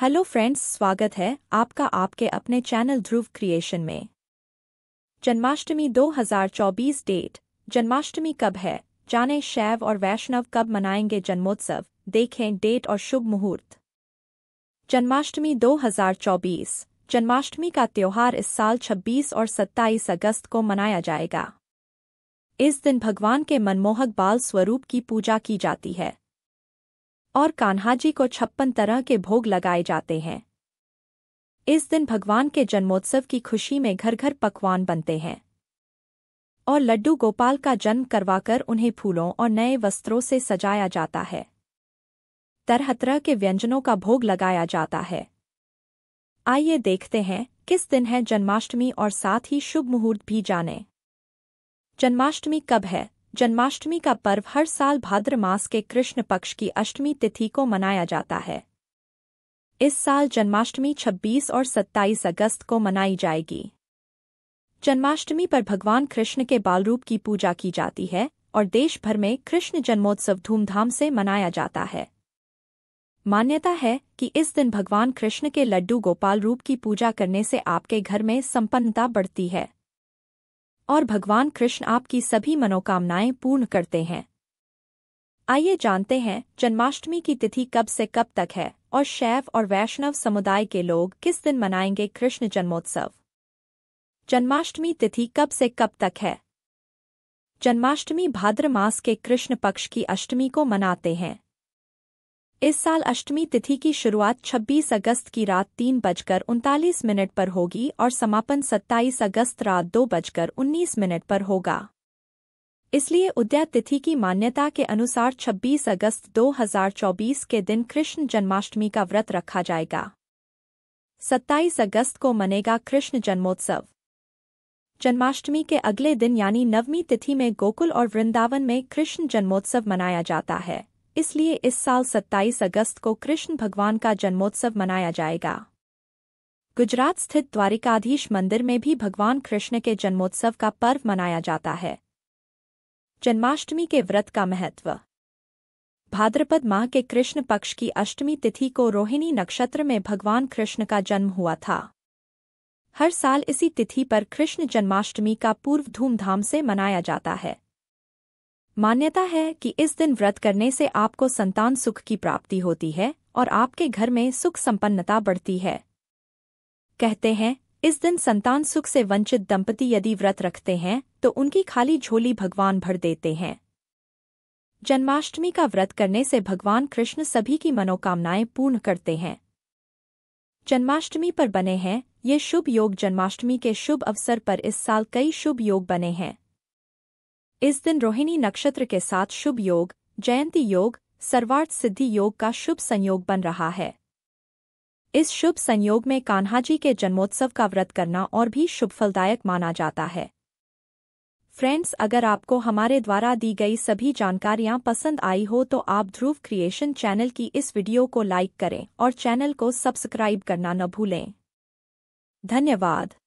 hello friends स्वागत है आपका आपके अपने चैनल ध्रुव क्रिएशन में जन्माष्टमी 2024 डेट जन्माष्टमी कब है जाने शैव और वैष्णव कब मनाएंगे जन्मोत्सव देखें डेट और शुभ मुहूर्त जन्माष्टमी 2024 जन्माष्टमी का त्यौहार इस साल 26 और 27 अगस्त को मनाया जाएगा इस दिन भगवान के मनमोहक बाल स्वरूप की पूजा की जाती है और कान्हाजी को छप्पन तरह के भोग लगाए जाते हैं इस दिन भगवान के जन्मोत्सव की खुशी में घर घर पकवान बनते हैं और लड्डू गोपाल का जन्म करवाकर उन्हें फूलों और नए वस्त्रों से सजाया जाता है तरह तरह के व्यंजनों का भोग लगाया जाता है आइए देखते हैं किस दिन है जन्माष्टमी और साथ ही शुभ मुहूर्त भी जानें जन्माष्टमी कब है जन्माष्टमी का पर्व हर साल भाद्र मास के कृष्ण पक्ष की अष्टमी तिथि को मनाया जाता है इस साल जन्माष्टमी 26 और 27 अगस्त को मनाई जाएगी जन्माष्टमी पर भगवान कृष्ण के बालरूप की पूजा की जाती है और देश भर में कृष्ण जन्मोत्सव धूमधाम से मनाया जाता है मान्यता है कि इस दिन भगवान कृष्ण के लड्डू गोपाल रूप की पूजा करने से आपके घर में संपन्नता बढ़ती है और भगवान कृष्ण आपकी सभी मनोकामनाएं पूर्ण करते हैं आइए जानते हैं जन्माष्टमी की तिथि कब से कब तक है और शैव और वैष्णव समुदाय के लोग किस दिन मनाएंगे कृष्ण जन्मोत्सव जन्माष्टमी तिथि कब से कब तक है जन्माष्टमी भाद्र मास के कृष्ण पक्ष की अष्टमी को मनाते हैं इस साल अष्टमी तिथि की शुरुआत 26 अगस्त की रात तीन बजकर उनतालीस मिनट पर होगी और समापन 27 अगस्त रात दो बजकर उन्नीस मिनट पर होगा इसलिए उद्या तिथि की मान्यता के अनुसार 26 अगस्त 2024 के दिन कृष्ण जन्माष्टमी का व्रत रखा जाएगा 27 अगस्त को मनेगा कृष्ण जन्मोत्सव जन्माष्टमी के अगले दिन यानी नवमी तिथि में गोकुल और वृंदावन में कृष्ण जन्मोत्सव मनाया जाता है इसलिए इस साल 27 अगस्त को कृष्ण भगवान का जन्मोत्सव मनाया जाएगा गुजरात स्थित द्वारिकाधीश मंदिर में भी भगवान कृष्ण के जन्मोत्सव का पर्व मनाया जाता है जन्माष्टमी के व्रत का महत्व भाद्रपद माह के कृष्ण पक्ष की अष्टमी तिथि को रोहिणी नक्षत्र में भगवान कृष्ण का जन्म हुआ था हर साल इसी तिथि पर कृष्ण जन्माष्टमी का पूर्व धूमधाम से मनाया जाता है मान्यता है कि इस दिन व्रत करने से आपको संतान सुख की प्राप्ति होती है और आपके घर में सुख संपन्नता बढ़ती है कहते हैं इस दिन संतान सुख से वंचित दंपति यदि व्रत रखते हैं तो उनकी खाली झोली भगवान भर देते हैं जन्माष्टमी का व्रत करने से भगवान कृष्ण सभी की मनोकामनाएं पूर्ण करते हैं जन्माष्टमी पर बने हैं ये शुभ योग जन्माष्टमी के शुभ अवसर पर इस साल कई शुभ योग बने हैं इस दिन रोहिणी नक्षत्र के साथ शुभ योग जयंती योग सर्वार्थ सिद्धि योग का शुभ संयोग बन रहा है इस शुभ संयोग में कान्हाजी के जन्मोत्सव का व्रत करना और भी शुभफलदायक माना जाता है फ्रेंड्स अगर आपको हमारे द्वारा दी गई सभी जानकारियां पसंद आई हो तो आप ध्रुव क्रिएशन चैनल की इस वीडियो को लाइक करें और चैनल को सब्सक्राइब करना न भूलें धन्यवाद